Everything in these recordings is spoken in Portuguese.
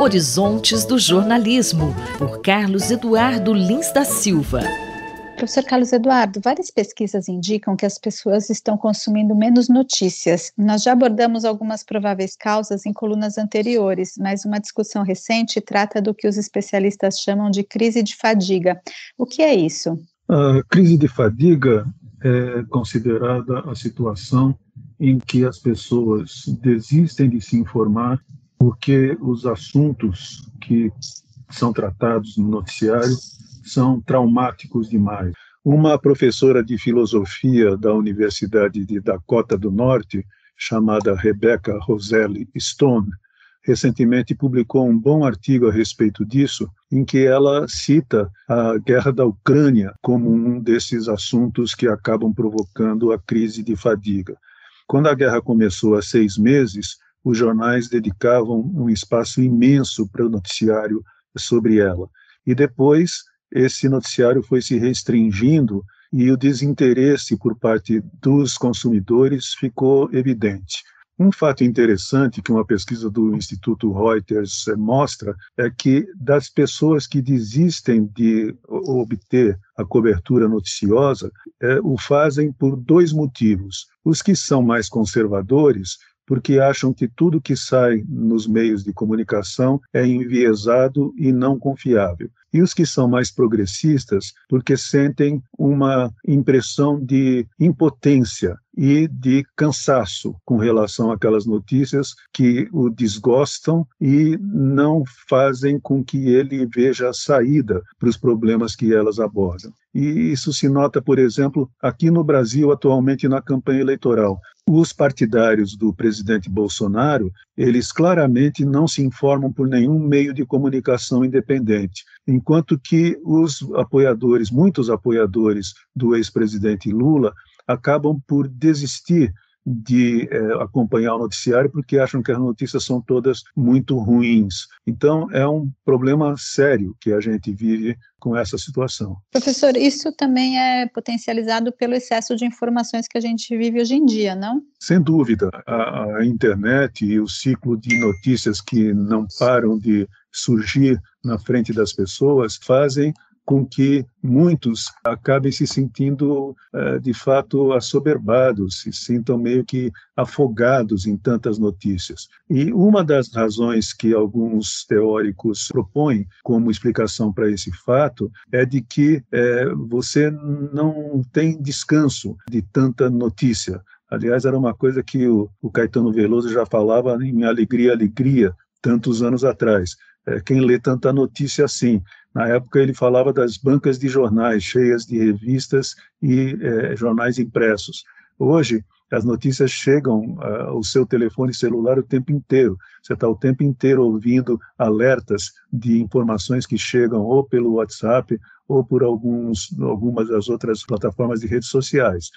Horizontes do Jornalismo, por Carlos Eduardo Lins da Silva. Professor Carlos Eduardo, várias pesquisas indicam que as pessoas estão consumindo menos notícias. Nós já abordamos algumas prováveis causas em colunas anteriores, mas uma discussão recente trata do que os especialistas chamam de crise de fadiga. O que é isso? A crise de fadiga é considerada a situação em que as pessoas desistem de se informar porque os assuntos que são tratados no noticiário são traumáticos demais. Uma professora de filosofia da Universidade de Dakota do Norte, chamada Rebecca Roselli Stone, recentemente publicou um bom artigo a respeito disso, em que ela cita a guerra da Ucrânia como um desses assuntos que acabam provocando a crise de fadiga. Quando a guerra começou há seis meses, os jornais dedicavam um espaço imenso para o noticiário sobre ela. E depois esse noticiário foi se restringindo e o desinteresse por parte dos consumidores ficou evidente. Um fato interessante que uma pesquisa do Instituto Reuters eh, mostra é que das pessoas que desistem de obter a cobertura noticiosa, é, o fazem por dois motivos. Os que são mais conservadores porque acham que tudo que sai nos meios de comunicação é enviesado e não confiável. E os que são mais progressistas, porque sentem uma impressão de impotência e de cansaço com relação àquelas notícias que o desgostam e não fazem com que ele veja a saída para os problemas que elas abordam. E isso se nota, por exemplo, aqui no Brasil, atualmente na campanha eleitoral os partidários do presidente Bolsonaro, eles claramente não se informam por nenhum meio de comunicação independente, enquanto que os apoiadores, muitos apoiadores do ex-presidente Lula, acabam por desistir de é, acompanhar o noticiário porque acham que as notícias são todas muito ruins. Então, é um problema sério que a gente vive com essa situação. Professor, isso também é potencializado pelo excesso de informações que a gente vive hoje em dia, não? Sem dúvida. A, a internet e o ciclo de notícias que não param de surgir na frente das pessoas fazem com que muitos acabem se sentindo eh, de fato assoberbados, se sintam meio que afogados em tantas notícias. E uma das razões que alguns teóricos propõem como explicação para esse fato é de que é, você não tem descanso de tanta notícia. Aliás, era uma coisa que o, o Caetano Veloso já falava em Alegria, Alegria, tantos anos atrás. É, quem lê tanta notícia assim. Na época, ele falava das bancas de jornais cheias de revistas e é, jornais impressos. Hoje, as notícias chegam é, ao seu telefone celular o tempo inteiro. Você está o tempo inteiro ouvindo alertas de informações que chegam ou pelo WhatsApp ou por alguns, algumas das outras plataformas de redes sociais.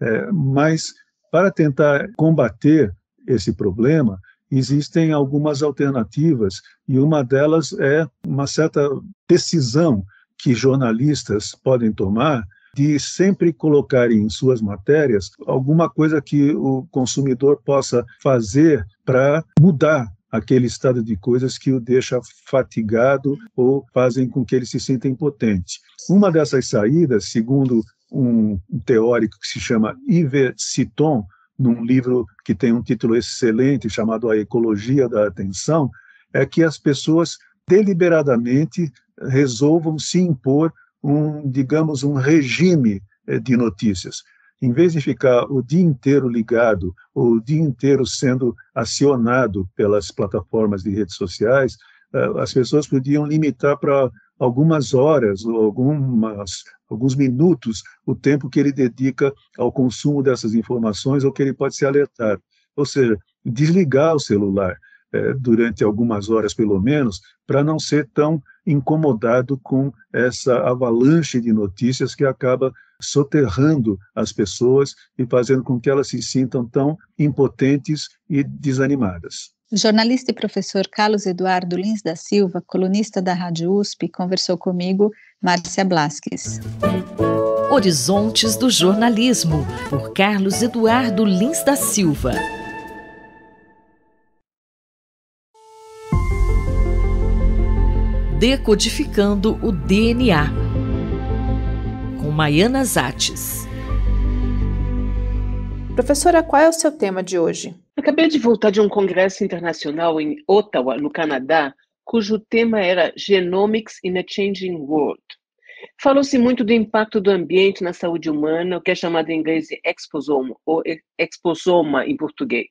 É, mas, para tentar combater esse problema, existem algumas alternativas e uma delas é uma certa decisão que jornalistas podem tomar de sempre colocarem em suas matérias alguma coisa que o consumidor possa fazer para mudar aquele estado de coisas que o deixa fatigado ou fazem com que ele se sinta impotente. Uma dessas saídas, segundo um teórico que se chama Yves Citon, num livro que tem um título excelente chamado A Ecologia da Atenção, é que as pessoas deliberadamente resolvam se impor um, digamos, um regime eh, de notícias. Em vez de ficar o dia inteiro ligado ou o dia inteiro sendo acionado pelas plataformas de redes sociais, eh, as pessoas podiam limitar para algumas horas ou algumas, alguns minutos o tempo que ele dedica ao consumo dessas informações ou que ele pode ser alertado. Ou seja, desligar o celular é, durante algumas horas, pelo menos, para não ser tão incomodado com essa avalanche de notícias que acaba soterrando as pessoas e fazendo com que elas se sintam tão impotentes e desanimadas. O jornalista e professor Carlos Eduardo Lins da Silva, colunista da Rádio USP, conversou comigo, Márcia Blasques. Horizontes do Jornalismo, por Carlos Eduardo Lins da Silva. Decodificando o DNA, com Maiana Zates. Professora, qual é o seu tema de hoje? Acabei de voltar de um congresso internacional em Ottawa, no Canadá, cujo tema era Genomics in a Changing World. Falou-se muito do impacto do ambiente na saúde humana, o que é chamado em inglês de exposoma, ou exposoma em português.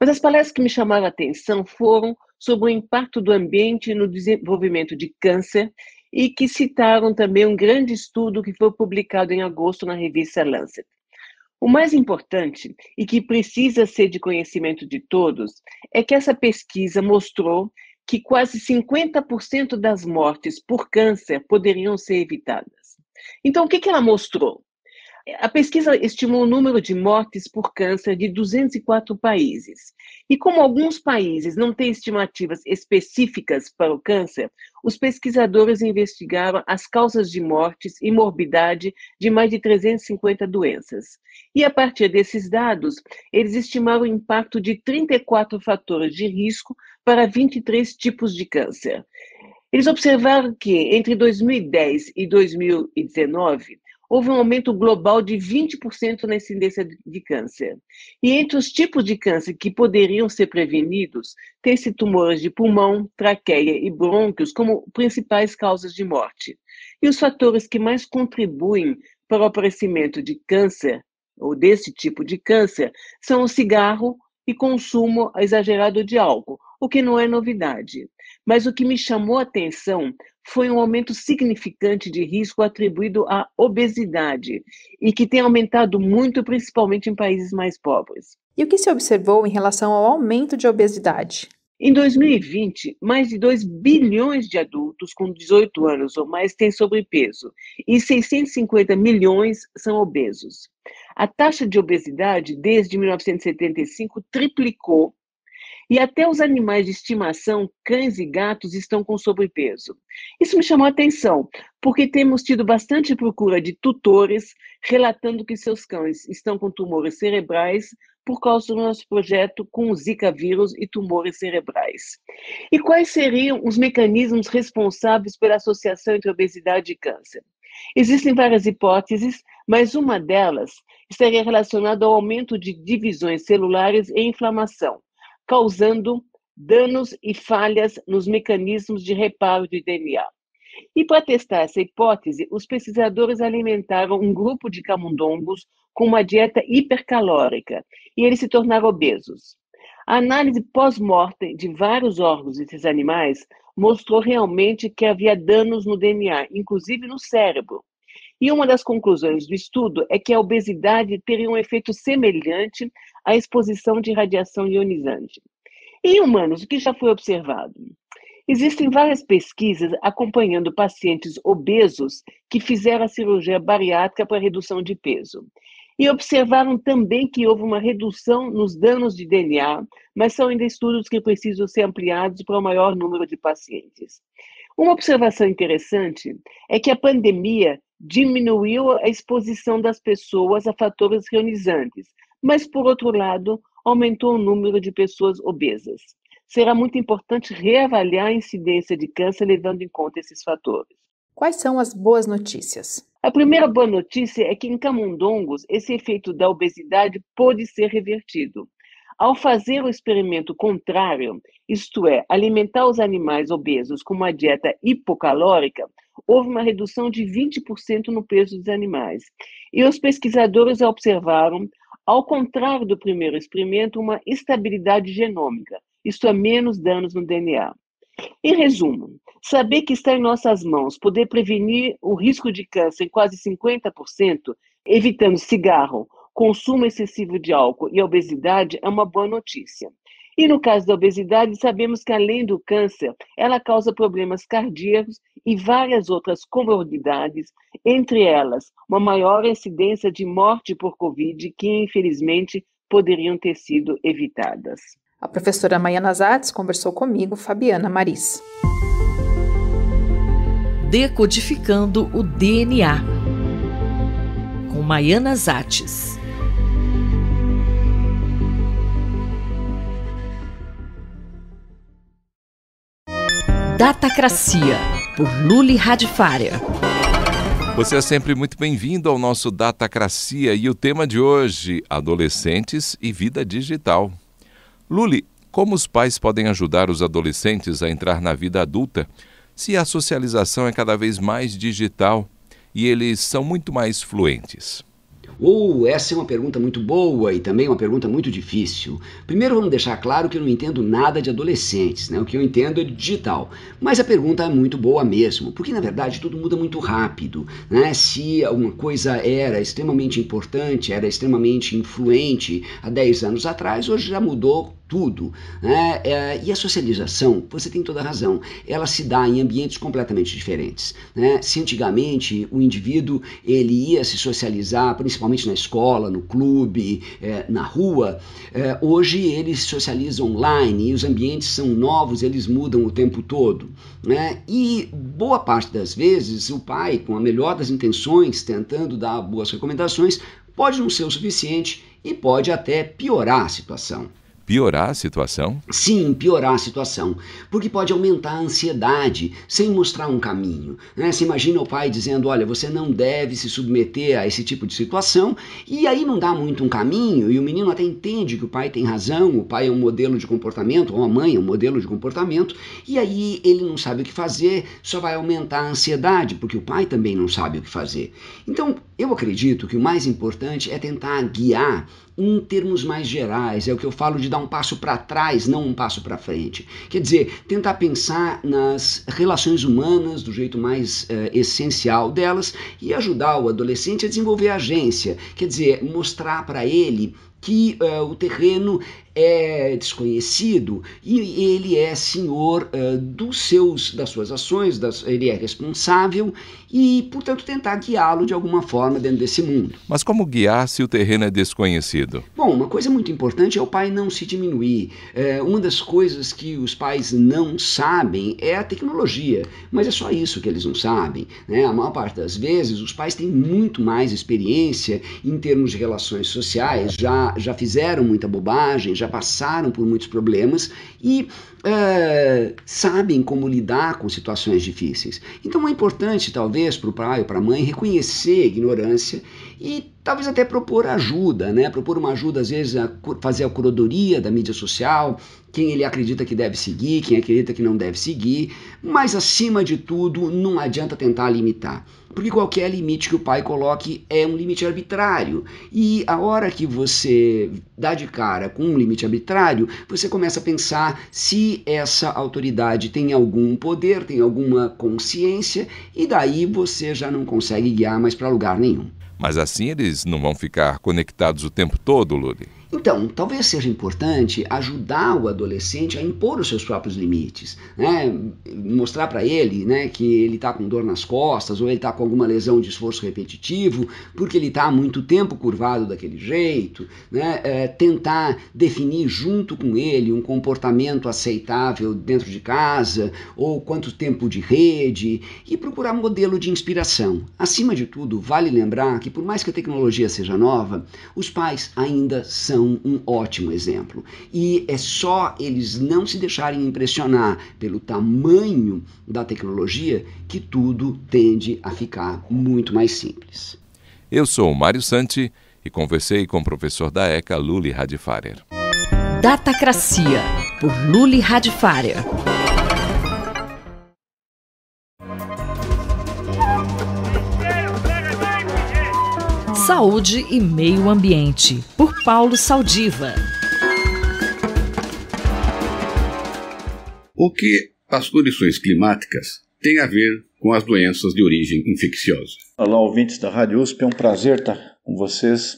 Mas as palestras que me chamaram a atenção foram sobre o impacto do ambiente no desenvolvimento de câncer e que citaram também um grande estudo que foi publicado em agosto na revista Lancet. O mais importante, e que precisa ser de conhecimento de todos, é que essa pesquisa mostrou que quase 50% das mortes por câncer poderiam ser evitadas. Então, o que, ela mostrou? A pesquisa estimou o número de mortes por câncer de 204 países. E como alguns países não têm estimativas específicas para o câncer, os pesquisadores investigaram as causas de mortes e morbidade de mais de 350 doenças. E a partir desses dados, eles estimaram o impacto de 34 fatores de risco para 23 tipos de câncer. Eles observaram que entre 2010 e 2019, houve um aumento global de 20% na incidência de câncer. E entre os tipos de câncer que poderiam ser prevenidos, tem-se tumores de pulmão, traqueia e brônquios como principais causas de morte. E os fatores que mais contribuem para o aparecimento de câncer, ou desse tipo de câncer, são o cigarro e consumo exagerado de álcool, o que não é novidade. Mas o que me chamou a atenção foi um aumento significante de risco atribuído à obesidade, e que tem aumentado muito, principalmente em países mais pobres. E o que se observou em relação ao aumento de obesidade? Em 2020, mais de 2 bilhões de adultos com 18 anos ou mais têm sobrepeso e 650 milhões são obesos. A taxa de obesidade desde 1975 triplicou e até os animais de estimação, cães e gatos, estão com sobrepeso. Isso me chamou a atenção, porque temos tido bastante procura de tutores relatando que seus cães estão com tumores cerebrais por causa do nosso projeto com o Zika vírus e tumores cerebrais. E quais seriam os mecanismos responsáveis pela associação entre obesidade e câncer? Existem várias hipóteses, mas uma delas estaria relacionada ao aumento de divisões celulares e inflamação, causando danos e falhas nos mecanismos de reparo de DNA. E para testar essa hipótese, os pesquisadores alimentaram um grupo de camundongos com uma dieta hipercalórica e eles se tornaram obesos. A análise pós-mortem de vários órgãos desses animais mostrou realmente que havia danos no DNA, inclusive no cérebro. E uma das conclusões do estudo é que a obesidade teria um efeito semelhante à exposição de radiação ionizante. Em humanos, o que já foi observado? Existem várias pesquisas acompanhando pacientes obesos que fizeram a cirurgia bariátrica para redução de peso. E observaram também que houve uma redução nos danos de DNA, mas são ainda estudos que precisam ser ampliados para o maior número de pacientes. Uma observação interessante é que a pandemia diminuiu a exposição das pessoas a fatores ionizantes, mas, por outro lado, aumentou o número de pessoas obesas. Será muito importante reavaliar a incidência de câncer levando em conta esses fatores. Quais são as boas notícias? A primeira boa notícia é que em camundongos esse efeito da obesidade pode ser revertido. Ao fazer o experimento contrário, isto é, alimentar os animais obesos com uma dieta hipocalórica, houve uma redução de 20% no peso dos animais. E os pesquisadores observaram ao contrário do primeiro, experimenta uma estabilidade genômica, isto é, menos danos no DNA. Em resumo, saber que está em nossas mãos poder prevenir o risco de câncer em quase 50%, evitando cigarro, consumo excessivo de álcool e obesidade, é uma boa notícia. E no caso da obesidade, sabemos que além do câncer, ela causa problemas cardíacos e várias outras comorbidades, entre elas uma maior incidência de morte por Covid, que infelizmente poderiam ter sido evitadas. A professora Maiana Zatz conversou comigo, Fabiana Maris. Decodificando o DNA com Maiana Zates. Datacracia, por Luli Radifária. Você é sempre muito bem-vindo ao nosso Datacracia e o tema de hoje: adolescentes e vida digital. Luli, como os pais podem ajudar os adolescentes a entrar na vida adulta se a socialização é cada vez mais digital e eles são muito mais fluentes? Ou oh, essa é uma pergunta muito boa e também uma pergunta muito difícil. Primeiro vamos deixar claro que eu não entendo nada de adolescentes, né? O que eu entendo é digital. Mas a pergunta é muito boa mesmo, porque na verdade tudo muda muito rápido, né? Se alguma coisa era extremamente importante, era extremamente influente há 10 anos atrás, hoje já mudou tudo. Né? É, e a socialização, você tem toda a razão, ela se dá em ambientes completamente diferentes. Né? Se antigamente o indivíduo ele ia se socializar, principalmente na escola, no clube, é, na rua, é, hoje ele se socializa online e os ambientes são novos, eles mudam o tempo todo. Né? E boa parte das vezes o pai, com a melhor das intenções, tentando dar boas recomendações, pode não ser o suficiente e pode até piorar a situação piorar a situação? Sim, piorar a situação, porque pode aumentar a ansiedade sem mostrar um caminho. Né? Você imagina o pai dizendo: olha, você não deve se submeter a esse tipo de situação, e aí não dá muito um caminho, e o menino até entende que o pai tem razão, o pai é um modelo de comportamento, ou a mãe é um modelo de comportamento, e aí ele não sabe o que fazer, só vai aumentar a ansiedade, porque o pai também não sabe o que fazer. Então, eu acredito que o mais importante é tentar guiar em termos mais gerais, é o que eu falo de dar um passo para trás, não um passo para frente. Quer dizer, tentar pensar nas relações humanas do jeito mais uh, essencial delas e ajudar o adolescente a desenvolver a agência. Quer dizer, mostrar para ele que uh, o terreno é desconhecido e ele é senhor uh, dos seus, das suas ações, das, ele é responsável e, portanto, tentar guiá-lo de alguma forma dentro desse mundo. Mas como guiar se o terreno é desconhecido? Bom, uma coisa muito importante é o pai não se diminuir. É, uma das coisas que os pais não sabem é a tecnologia, mas é só isso que eles não sabem. Né? A maior parte das vezes, os pais têm muito mais experiência em termos de relações sociais, já, já fizeram muita bobagem, já passaram por muitos problemas e uh, sabem como lidar com situações difíceis. Então é importante, talvez, para o pai ou para a mãe reconhecer a ignorância e talvez até propor ajuda, né? Propor uma ajuda, às vezes, a fazer a curadoria da mídia social, quem ele acredita que deve seguir, quem acredita que não deve seguir, mas acima de tudo, não adianta tentar limitar. Porque qualquer limite que o pai coloque é um limite arbitrário. E a hora que você dá de cara com um limite arbitrário, você começa a pensar se essa autoridade tem algum poder, tem alguma consciência, e daí você já não consegue guiar mais para lugar nenhum. Mas assim eles não vão ficar conectados o tempo todo, Lully. Então, talvez seja importante ajudar o adolescente a impor os seus próprios limites, né? mostrar para ele né, que ele está com dor nas costas ou ele está com alguma lesão de esforço repetitivo porque ele está há muito tempo curvado daquele jeito, né? É, tentar definir junto com ele um comportamento aceitável dentro de casa ou quanto tempo de rede e procurar modelo de inspiração. Acima de tudo, vale lembrar que por mais que a tecnologia seja nova, os pais ainda são são um ótimo exemplo. E é só eles não se deixarem impressionar pelo tamanho da tecnologia que tudo tende a ficar muito mais simples. Eu sou Mário Santi e conversei com o professor da ECA, Luli Radfarer. Datacracia, por Luli Radfarer. Saúde e Meio Ambiente, por Paulo Saldiva. O que as condições climáticas têm a ver com as doenças de origem infecciosa? Olá, ouvintes da Rádio USP, é um prazer estar com vocês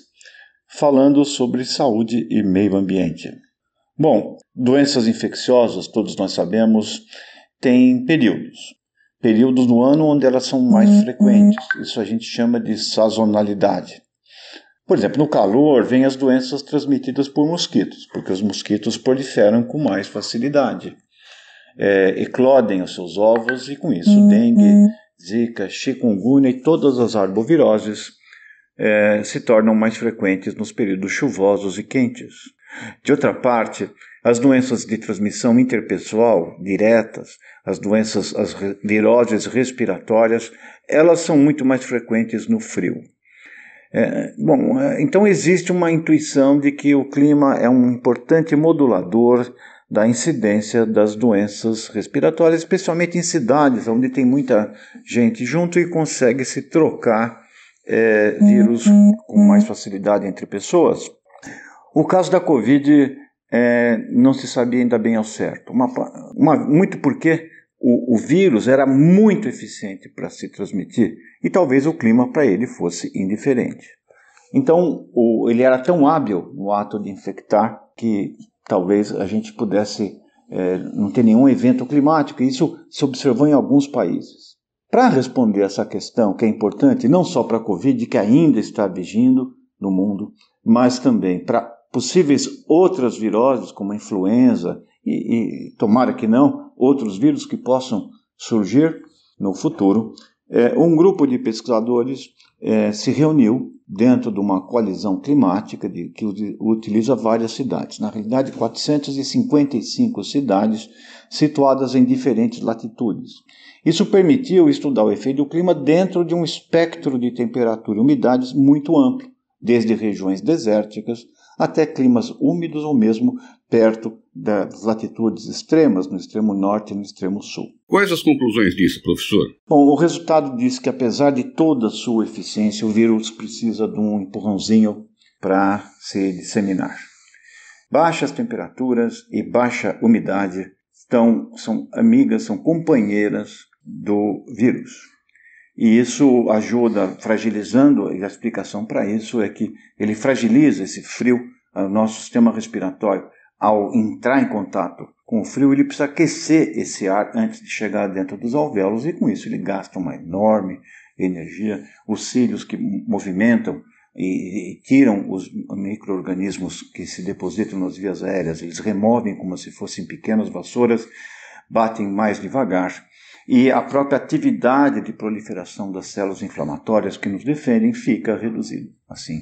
falando sobre saúde e meio ambiente. Bom, doenças infecciosas, todos nós sabemos, têm períodos. Períodos no ano onde elas são mais uhum. frequentes. Isso a gente chama de sazonalidade. Por exemplo, no calor vêm as doenças transmitidas por mosquitos, porque os mosquitos proliferam com mais facilidade. É, eclodem os seus ovos e com isso uhum. dengue, zika, chikungunya e todas as arboviroses é, se tornam mais frequentes nos períodos chuvosos e quentes. De outra parte, as doenças de transmissão interpessoal diretas, as doenças, as viroses respiratórias, elas são muito mais frequentes no frio. É, bom, é, então existe uma intuição de que o clima é um importante modulador da incidência das doenças respiratórias, especialmente em cidades onde tem muita gente junto e consegue se trocar é, vírus uhum, com mais uhum. facilidade entre pessoas. O caso da Covid é, não se sabia ainda bem ao certo, uma, uma, muito porque o, o vírus era muito eficiente para se transmitir e talvez o clima para ele fosse indiferente. Então, o, ele era tão hábil no ato de infectar que talvez a gente pudesse é, não ter nenhum evento climático. Isso se observou em alguns países. Para responder essa questão, que é importante não só para a Covid, que ainda está vigindo no mundo, mas também para possíveis outras viroses, como a influenza, e, e tomara que não, outros vírus que possam surgir no futuro, é, um grupo de pesquisadores é, se reuniu dentro de uma coalizão climática de, que utiliza várias cidades. Na realidade, 455 cidades situadas em diferentes latitudes. Isso permitiu estudar o efeito do clima dentro de um espectro de temperatura e umidades muito amplo, desde regiões desérticas até climas úmidos ou mesmo perto das latitudes extremas, no extremo norte e no extremo sul. Quais as conclusões disso, professor? Bom, o resultado diz que, apesar de toda a sua eficiência, o vírus precisa de um empurrãozinho para se disseminar. Baixas temperaturas e baixa umidade estão, são amigas, são companheiras do vírus. E isso ajuda, fragilizando, e a explicação para isso é que ele fragiliza esse frio no nosso sistema respiratório ao entrar em contato com o frio, ele precisa aquecer esse ar antes de chegar dentro dos alvéolos, e com isso ele gasta uma enorme energia. Os cílios que movimentam e, e tiram os micro-organismos que se depositam nas vias aéreas, eles removem como se fossem pequenas vassouras, batem mais devagar. E a própria atividade de proliferação das células inflamatórias que nos defendem fica reduzida. Assim,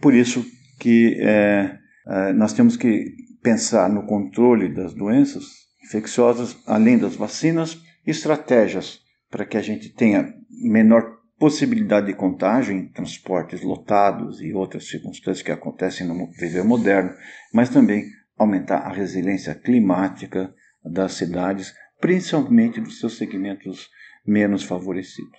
por isso que é, é, nós temos que pensar no controle das doenças infecciosas, além das vacinas, estratégias para que a gente tenha menor possibilidade de contágio em transportes lotados e outras circunstâncias que acontecem no viver moderno, mas também aumentar a resiliência climática das cidades, principalmente dos seus segmentos menos favorecidos.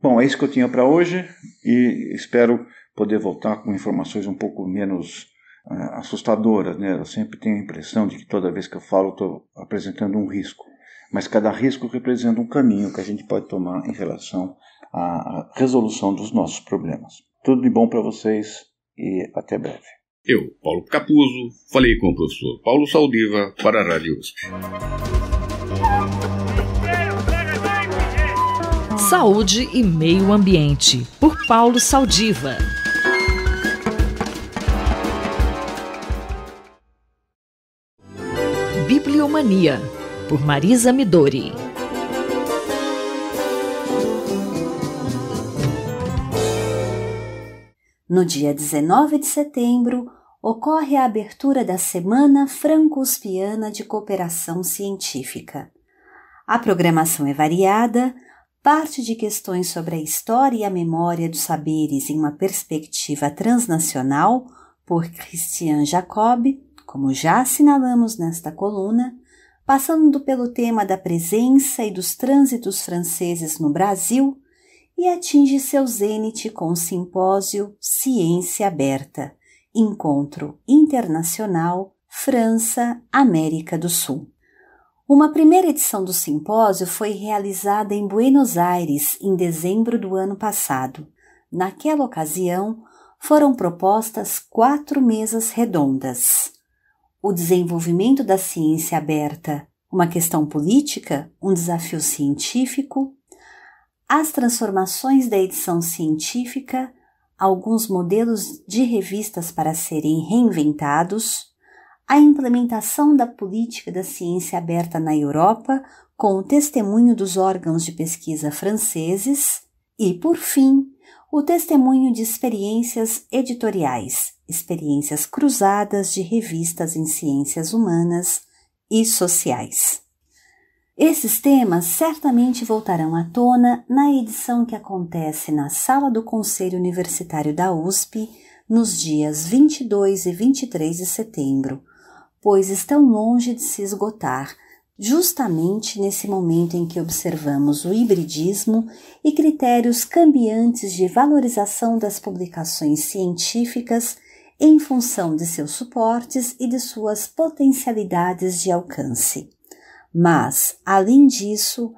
Bom, é isso que eu tinha para hoje e espero poder voltar com informações um pouco menos assustadora, assustadoras, né? Eu sempre tenho a impressão de que toda vez que eu falo estou apresentando um risco, mas cada risco representa um caminho que a gente pode tomar em relação à resolução dos nossos problemas. Tudo de bom para vocês e até breve. Eu, Paulo Capuzzo, falei com o professor Paulo Saldiva para a Rádio USP. Saúde e Meio Ambiente, por Paulo Saldiva. por Marisa Midori. No dia 19 de setembro, ocorre a abertura da Semana Franco-Uspiana de Cooperação Científica. A programação é variada, parte de questões sobre a história e a memória dos saberes em uma perspectiva transnacional, por Christian Jacob, como já assinalamos nesta coluna, passando pelo tema da presença e dos trânsitos franceses no Brasil, e atinge seu zênite com o simpósio Ciência Aberta, Encontro Internacional França, América do Sul. Uma primeira edição do simpósio foi realizada em Buenos Aires em dezembro do ano passado. Naquela ocasião, foram propostas quatro mesas redondas o desenvolvimento da ciência aberta uma questão política, um desafio científico, as transformações da edição científica, alguns modelos de revistas para serem reinventados, a implementação da política da ciência aberta na Europa com o testemunho dos órgãos de pesquisa franceses e, por fim, o testemunho de experiências editoriais, experiências cruzadas de revistas em ciências humanas e sociais. Esses temas certamente voltarão à tona na edição que acontece na Sala do Conselho Universitário da USP nos dias 22 e 23 de setembro, pois estão longe de se esgotar justamente nesse momento em que observamos o hibridismo e critérios cambiantes de valorização das publicações científicas em função de seus suportes e de suas potencialidades de alcance. Mas, além disso,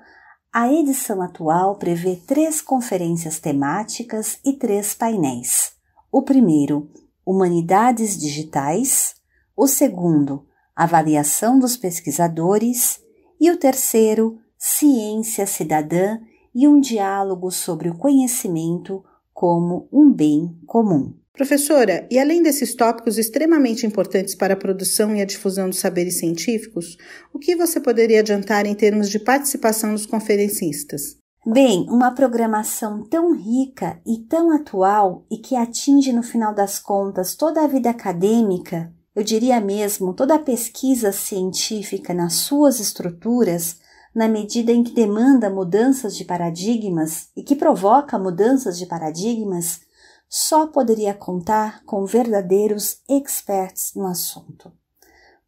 a edição atual prevê três conferências temáticas e três painéis. O primeiro, Humanidades Digitais, o segundo, avaliação dos pesquisadores, e o terceiro, ciência cidadã e um diálogo sobre o conhecimento como um bem comum. Professora, e além desses tópicos extremamente importantes para a produção e a difusão dos saberes científicos, o que você poderia adiantar em termos de participação dos conferencistas? Bem, uma programação tão rica e tão atual e que atinge no final das contas toda a vida acadêmica eu diria mesmo toda a pesquisa científica nas suas estruturas, na medida em que demanda mudanças de paradigmas e que provoca mudanças de paradigmas, só poderia contar com verdadeiros experts no assunto.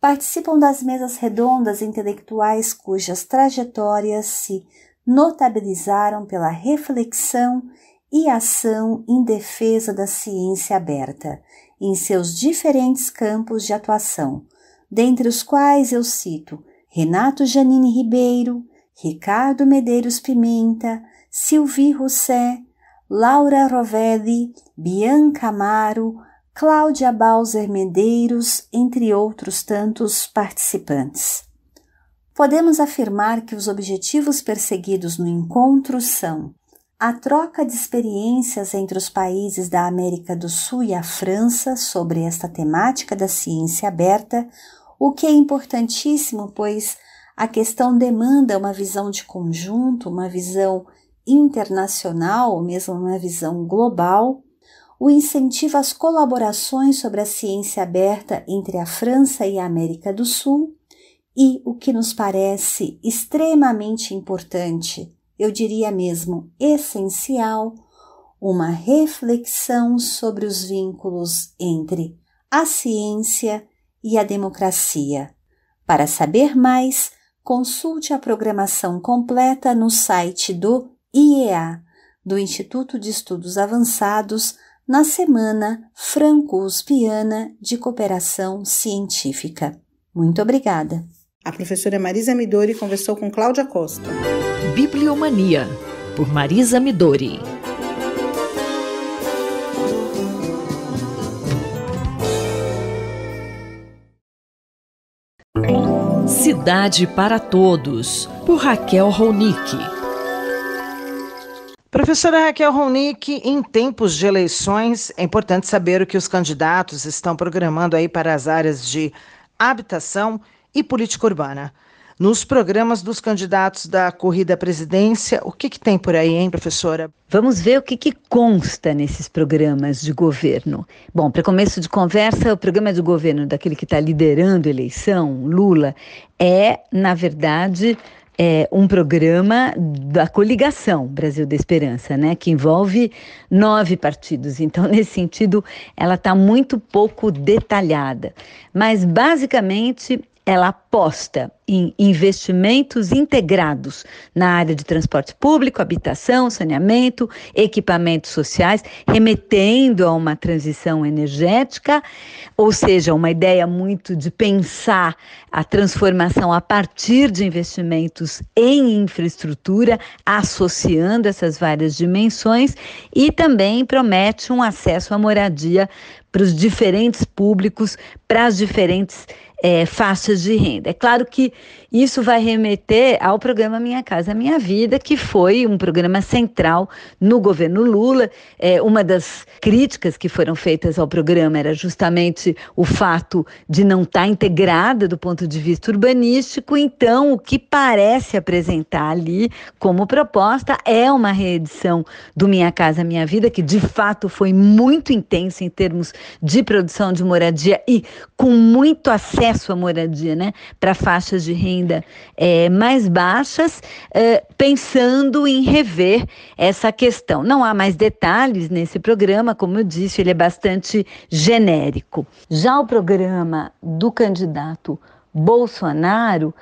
Participam das mesas redondas intelectuais cujas trajetórias se notabilizaram pela reflexão e ação em defesa da ciência aberta em seus diferentes campos de atuação, dentre os quais eu cito Renato Janine Ribeiro, Ricardo Medeiros Pimenta, Silvi Rousset, Laura Rovelli, Bianca Amaro, Cláudia Bauser Medeiros, entre outros tantos participantes. Podemos afirmar que os objetivos perseguidos no encontro são a troca de experiências entre os países da América do Sul e a França sobre esta temática da ciência aberta, o que é importantíssimo, pois a questão demanda uma visão de conjunto, uma visão internacional, mesmo uma visão global, o incentivo às colaborações sobre a ciência aberta entre a França e a América do Sul e, o que nos parece extremamente importante, eu diria mesmo essencial, uma reflexão sobre os vínculos entre a ciência e a democracia. Para saber mais, consulte a programação completa no site do IEA, do Instituto de Estudos Avançados, na Semana Franco-Uspiana de Cooperação Científica. Muito obrigada! A professora Marisa Midori conversou com Cláudia Costa. Bibliomania, por Marisa Midori. Cidade para Todos, por Raquel Ronick. Professora Raquel Ronick, em tempos de eleições, é importante saber o que os candidatos estão programando aí para as áreas de habitação e política urbana. Nos programas dos candidatos da corrida à presidência, o que, que tem por aí, hein, professora? Vamos ver o que, que consta nesses programas de governo. Bom, para começo de conversa, o programa de governo daquele que está liderando a eleição, Lula, é, na verdade, é um programa da coligação Brasil da Esperança, né, que envolve nove partidos. Então, nesse sentido, ela está muito pouco detalhada. Mas, basicamente, ela aposta em investimentos integrados na área de transporte público, habitação, saneamento, equipamentos sociais, remetendo a uma transição energética, ou seja, uma ideia muito de pensar a transformação a partir de investimentos em infraestrutura, associando essas várias dimensões, e também promete um acesso à moradia para os diferentes públicos, para as diferentes é, faixas de renda. É claro que isso vai remeter ao programa Minha Casa Minha Vida, que foi um programa central no governo Lula. É, uma das críticas que foram feitas ao programa era justamente o fato de não estar tá integrada do ponto de vista urbanístico. Então, o que parece apresentar ali como proposta é uma reedição do Minha Casa Minha Vida, que de fato foi muito intenso em termos de produção de moradia e com muito acesso acesso à moradia, né, para faixas de renda é, mais baixas, é, pensando em rever essa questão. Não há mais detalhes nesse programa, como eu disse, ele é bastante genérico. Já o programa do candidato Bolsonaro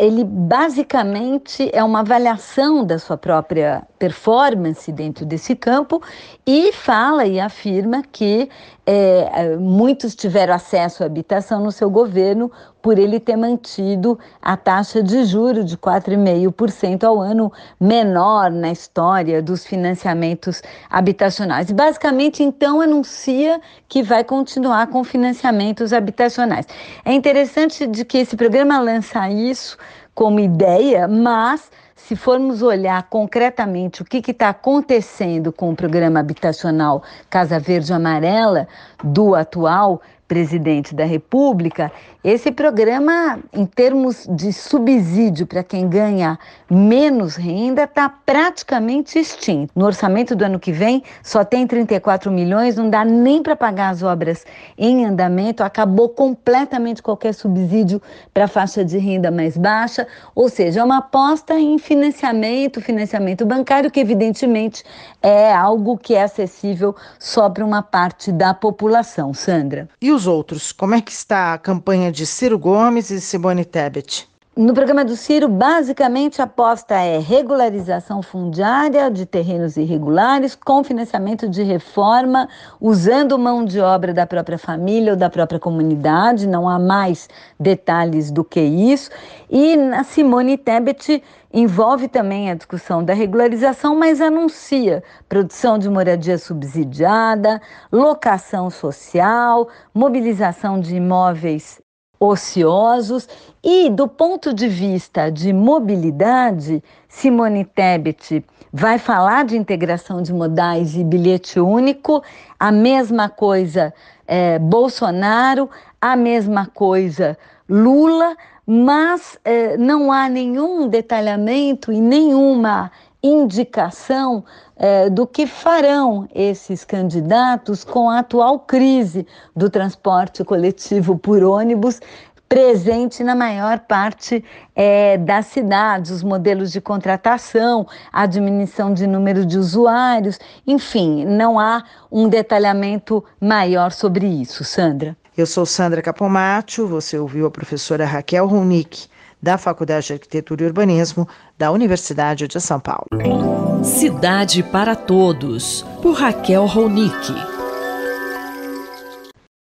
ele basicamente é uma avaliação da sua própria performance dentro desse campo e fala e afirma que é, muitos tiveram acesso à habitação no seu governo por ele ter mantido a taxa de juro de 4,5% ao ano menor na história dos financiamentos habitacionais. Basicamente, então, anuncia que vai continuar com financiamentos habitacionais. É interessante de que esse programa lança isso como ideia, mas se formos olhar concretamente o que está acontecendo com o programa habitacional Casa Verde Amarela do atual presidente da República, esse programa, em termos de subsídio para quem ganha menos renda, está praticamente extinto. No orçamento do ano que vem, só tem 34 milhões, não dá nem para pagar as obras em andamento, acabou completamente qualquer subsídio para a faixa de renda mais baixa, ou seja, é uma aposta em financiamento, financiamento bancário, que evidentemente é algo que é acessível só para uma parte da população. Sandra. E os outros? Como é que está a campanha campanha de Ciro Gomes e Simone Tebet? No programa do Ciro, basicamente a aposta é regularização fundiária de terrenos irregulares com financiamento de reforma, usando mão de obra da própria família ou da própria comunidade, não há mais detalhes do que isso. E na Simone Tebet envolve também a discussão da regularização, mas anuncia produção de moradia subsidiada, locação social, mobilização de imóveis ociosos e do ponto de vista de mobilidade, Simone Tebet vai falar de integração de modais e bilhete único, a mesma coisa é, Bolsonaro, a mesma coisa Lula, mas é, não há nenhum detalhamento e nenhuma indicação eh, do que farão esses candidatos com a atual crise do transporte coletivo por ônibus presente na maior parte é, das cidades, os modelos de contratação, a diminuição de número de usuários, enfim, não há um detalhamento maior sobre isso. Sandra. Eu sou Sandra Capomatto, você ouviu a professora Raquel Ronick da Faculdade de Arquitetura e Urbanismo da Universidade de São Paulo. Cidade para Todos, por Raquel Ronick.